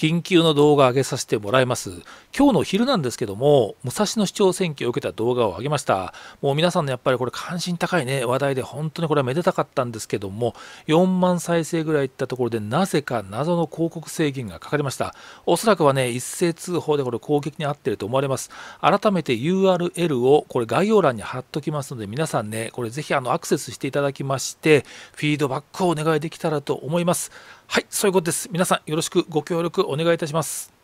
緊急の動画上げさせてもらいます。今日の昼なんですけども、武蔵野市長選挙を受けた動画を上げました。もう皆さんのやっぱりこれ関心高いね、話題で本当にこれはめでたかったんですけども、4万再生ぐらいいったところで、なぜか謎の広告制限がかかりました。おそらくはね、一斉通報でこれ攻撃に遭っていると思われます。改めて URL をこれ概要欄に貼っときますので、皆さんね、これぜひあのアクセスしていただきまして、フィードバックをお願いできたらと思います。はい、そういうことです。皆さんよろしくご協力お願いいたします。